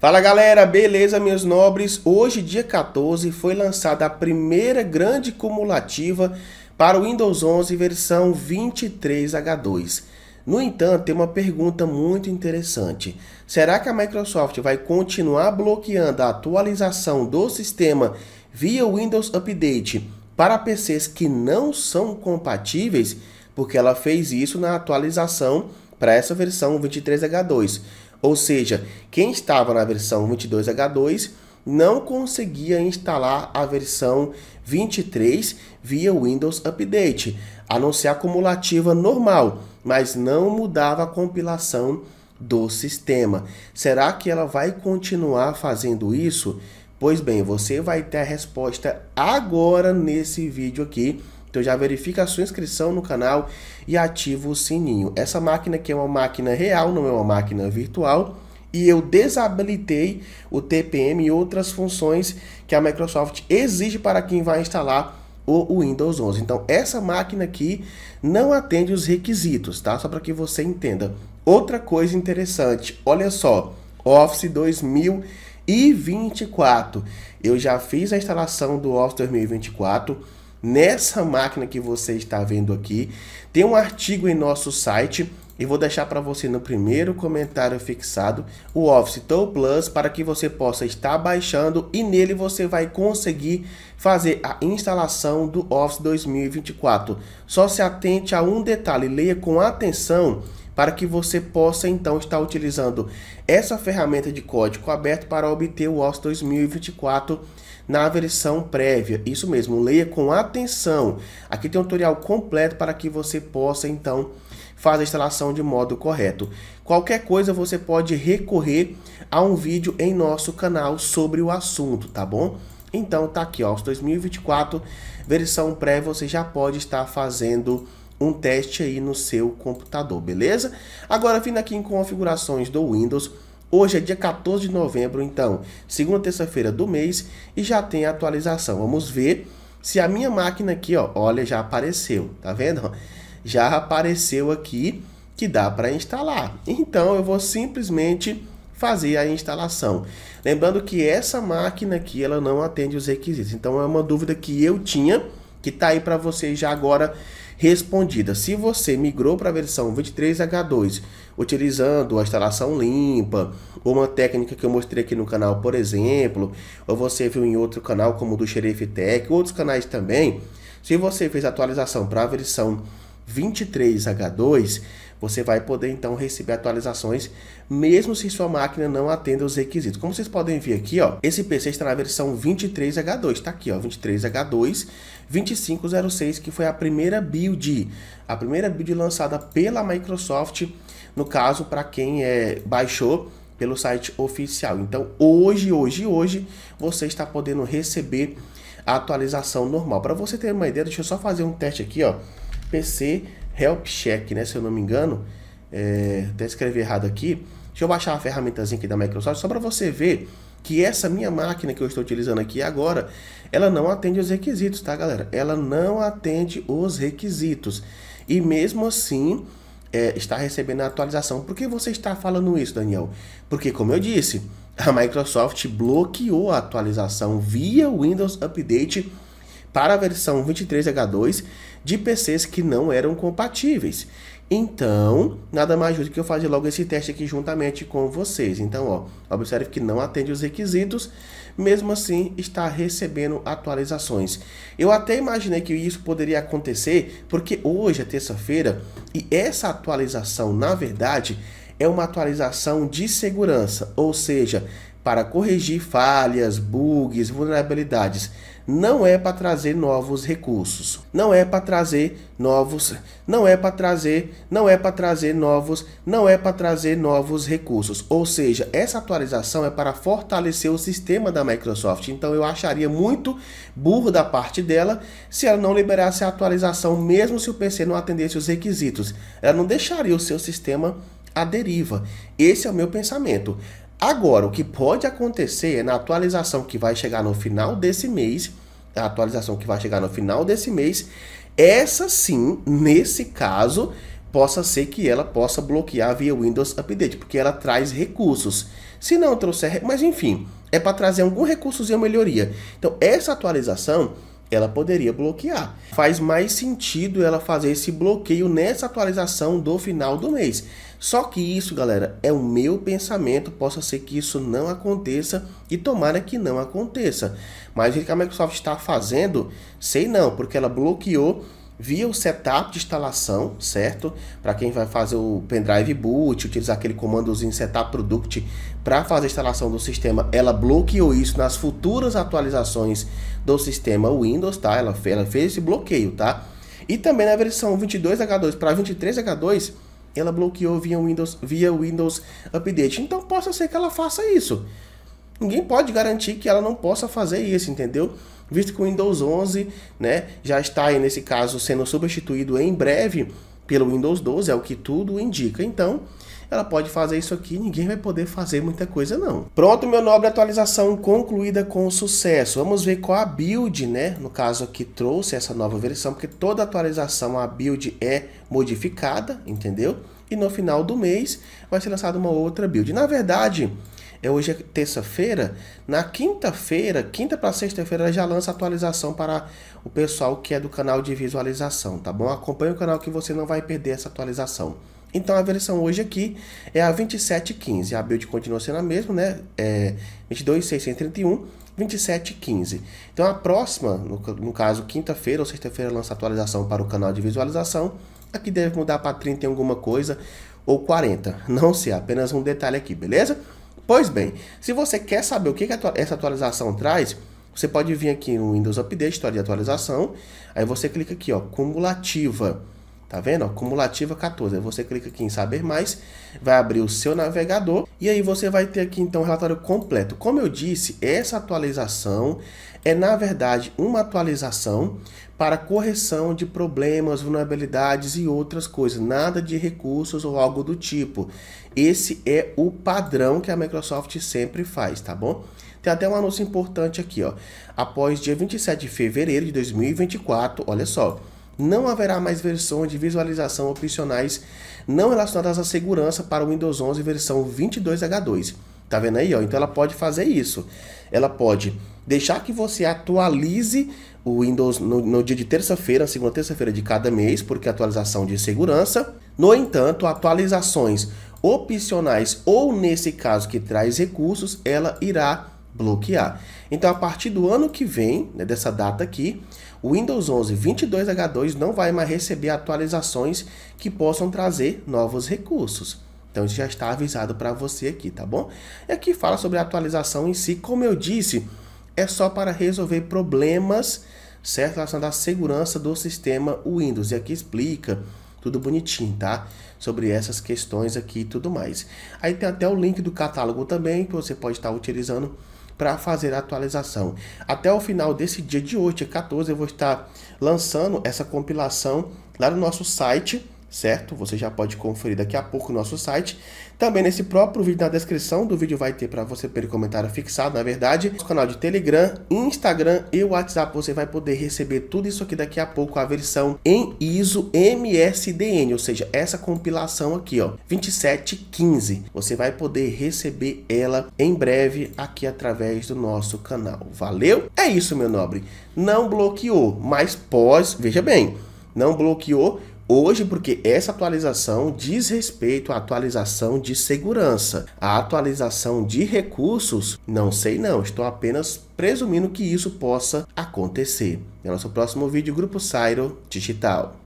Fala galera, beleza meus nobres? Hoje, dia 14, foi lançada a primeira grande cumulativa para o Windows 11 versão 23H2. No entanto, tem uma pergunta muito interessante. Será que a Microsoft vai continuar bloqueando a atualização do sistema via Windows Update para PCs que não são compatíveis? Porque ela fez isso na atualização para essa versão 23H2. Ou seja, quem estava na versão 22H2 não conseguia instalar a versão 23 via Windows Update, a não ser a acumulativa normal, mas não mudava a compilação do sistema. Será que ela vai continuar fazendo isso? Pois bem, você vai ter a resposta agora nesse vídeo aqui então já verifica a sua inscrição no canal e ativa o sininho. Essa máquina aqui é uma máquina real, não é uma máquina virtual. E eu desabilitei o TPM e outras funções que a Microsoft exige para quem vai instalar o Windows 11. Então essa máquina aqui não atende os requisitos, tá? Só para que você entenda. Outra coisa interessante, olha só, Office 2024. Eu já fiz a instalação do Office 2024 nessa máquina que você está vendo aqui. Tem um artigo em nosso site e vou deixar para você no primeiro comentário fixado o Office Tool Plus para que você possa estar baixando e nele você vai conseguir fazer a instalação do Office 2024. Só se atente a um detalhe, leia com atenção para que você possa então estar utilizando essa ferramenta de código aberto para obter o OS 2024 na versão prévia. Isso mesmo, leia com atenção. Aqui tem um tutorial completo para que você possa então fazer a instalação de modo correto. Qualquer coisa você pode recorrer a um vídeo em nosso canal sobre o assunto, tá bom? Então tá aqui, ó, os 2024, versão pré, você já pode estar fazendo um teste aí no seu computador, beleza? Agora vindo aqui em configurações do Windows, hoje é dia 14 de novembro, então, segunda terça-feira do mês e já tem atualização. Vamos ver se a minha máquina aqui, ó, olha, já apareceu, tá vendo? Já apareceu aqui que dá para instalar. Então eu vou simplesmente fazer a instalação. Lembrando que essa máquina aqui ela não atende os requisitos. Então é uma dúvida que eu tinha que tá aí para vocês já agora respondida. Se você migrou para a versão 23H2 utilizando a instalação limpa, ou uma técnica que eu mostrei aqui no canal, por exemplo, ou você viu em outro canal como o do Xerife Tech, outros canais também, se você fez atualização para a versão 23H2, você vai poder então receber atualizações, mesmo se sua máquina não atenda os requisitos. Como vocês podem ver aqui, ó, esse PC está na versão 23H2, está aqui, ó, 23H2 2506, que foi a primeira build, a primeira build lançada pela Microsoft, no caso para quem é baixou pelo site oficial. Então, hoje, hoje, hoje, você está podendo receber a atualização normal. Para você ter uma ideia, deixa eu só fazer um teste aqui, ó. PC Help Check, né? Se eu não me engano, é, até escrevi errado aqui. Deixa eu baixar a ferramentazinha aqui da Microsoft só para você ver que essa minha máquina que eu estou utilizando aqui agora, ela não atende os requisitos, tá, galera? Ela não atende os requisitos. E mesmo assim, é, está recebendo a atualização. Por que você está falando isso, Daniel? Porque, como eu disse, a Microsoft bloqueou a atualização via Windows Update para a versão 23H2 de PCs que não eram compatíveis. Então, nada mais justo que eu fazer logo esse teste aqui juntamente com vocês. Então, ó, observe que não atende os requisitos, mesmo assim está recebendo atualizações. Eu até imaginei que isso poderia acontecer, porque hoje é terça-feira e essa atualização, na verdade, é uma atualização de segurança, ou seja, para corrigir falhas, bugs, vulnerabilidades não é para trazer novos recursos, não é para trazer novos, não é para trazer, não é para trazer novos, não é para trazer novos recursos. Ou seja, essa atualização é para fortalecer o sistema da Microsoft. Então eu acharia muito burro da parte dela se ela não liberasse a atualização mesmo se o PC não atendesse os requisitos. Ela não deixaria o seu sistema à deriva. Esse é o meu pensamento. Agora, o que pode acontecer é na atualização que vai chegar no final desse mês, a atualização que vai chegar no final desse mês, essa sim, nesse caso, possa ser que ela possa bloquear via Windows Update, porque ela traz recursos. Se não trouxer, mas enfim, é para trazer algum recursozinho melhoria. Então, essa atualização ela poderia bloquear. Faz mais sentido ela fazer esse bloqueio nessa atualização do final do mês. Só que isso, galera, é o meu pensamento. Possa ser que isso não aconteça e tomara que não aconteça. Mas o que a Microsoft está fazendo, sei não, porque ela bloqueou via o setup de instalação, certo? Para quem vai fazer o pendrive boot, utilizar aquele comandozinho setup product para fazer a instalação do sistema, ela bloqueou isso nas futuras atualizações do sistema Windows, tá? Ela, fez, ela fez esse bloqueio, tá? E também na versão 22H2 para 23H2, ela bloqueou via Windows, via Windows Update. Então possa ser que ela faça isso. Ninguém pode garantir que ela não possa fazer isso, entendeu? visto que o Windows 11 né, já está aí, nesse caso, sendo substituído em breve pelo Windows 12, é o que tudo indica. Então, ela pode fazer isso aqui, ninguém vai poder fazer muita coisa não. Pronto, meu nobre, atualização concluída com sucesso. Vamos ver qual a build, né, no caso que trouxe essa nova versão, porque toda atualização a build é modificada, entendeu? E no final do mês vai ser lançada uma outra build. Na verdade, é hoje é terça-feira. Na quinta-feira, quinta para sexta-feira, já lança atualização para o pessoal que é do canal de visualização, tá bom? Acompanhe o canal que você não vai perder essa atualização. Então a versão hoje aqui é a 2715. A build continua sendo a mesma, né? É 22631, 2715. Então a próxima, no, no caso quinta-feira ou sexta-feira, lança atualização para o canal de visualização. Aqui deve mudar para 30 em alguma coisa ou 40. Não sei, apenas um detalhe aqui, beleza? Pois bem, se você quer saber o que, que essa atualização traz, você pode vir aqui no Windows Update, história de atualização, aí você clica aqui, ó, cumulativa. Tá vendo? Ó, cumulativa 14. você clica aqui em saber mais, vai abrir o seu navegador e aí você vai ter aqui então o relatório completo. Como eu disse, essa atualização é na verdade uma atualização para correção de problemas, vulnerabilidades e outras coisas, nada de recursos ou algo do tipo. Esse é o padrão que a Microsoft sempre faz, tá bom? Tem até um anúncio importante aqui, ó. Após dia 27 de fevereiro de 2024, olha só, não haverá mais versões de visualização opcionais não relacionadas à segurança para o Windows 11 versão 22H2. Tá vendo aí, ó? Então ela pode fazer isso. Ela pode deixar que você atualize o Windows no, no dia de terça-feira, segunda terça-feira de cada mês, porque é atualização de segurança. No entanto, atualizações opcionais ou nesse caso que traz recursos, ela irá bloquear. Então, a partir do ano que vem, né, dessa data aqui, o Windows 11 22H2 não vai mais receber atualizações que possam trazer novos recursos. Então, isso já está avisado para você aqui, tá bom? E aqui fala sobre a atualização em si. Como eu disse, é só para resolver problemas, certo? Relacionados à segurança do sistema Windows. E aqui explica tudo bonitinho, tá? Sobre essas questões aqui e tudo mais. Aí tem até o link do catálogo também, que você pode estar utilizando para fazer a atualização. Até o final desse dia de hoje, 14, eu vou estar lançando essa compilação lá no nosso site certo? Você já pode conferir daqui a pouco no nosso site. Também nesse próprio vídeo, na descrição do vídeo, vai ter para você pelo comentário fixado, na verdade, nosso canal de Telegram, Instagram e WhatsApp. Você vai poder receber tudo isso aqui daqui a pouco, a versão em ISO MSDN, ou seja, essa compilação aqui, ó, 2715. Você vai poder receber ela em breve aqui através do nosso canal. Valeu? É isso, meu nobre. Não bloqueou, mas pós, veja bem, não bloqueou hoje, porque essa atualização diz respeito à atualização de segurança. A atualização de recursos, não sei não, estou apenas presumindo que isso possa acontecer. É nosso próximo vídeo, Grupo Sairo Digital.